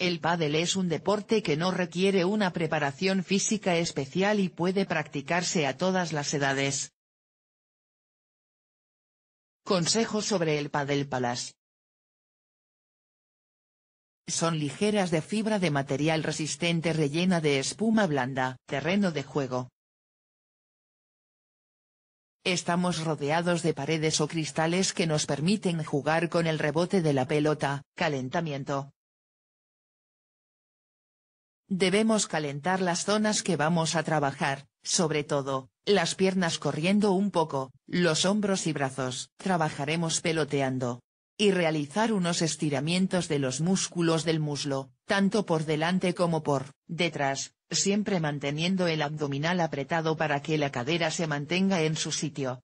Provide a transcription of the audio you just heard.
El pádel es un deporte que no requiere una preparación física especial y puede practicarse a todas las edades. Consejos sobre el pádel palas. Son ligeras de fibra de material resistente rellena de espuma blanda. Terreno de juego. Estamos rodeados de paredes o cristales que nos permiten jugar con el rebote de la pelota. Calentamiento. Debemos calentar las zonas que vamos a trabajar, sobre todo, las piernas corriendo un poco, los hombros y brazos. Trabajaremos peloteando. Y realizar unos estiramientos de los músculos del muslo, tanto por delante como por detrás, siempre manteniendo el abdominal apretado para que la cadera se mantenga en su sitio,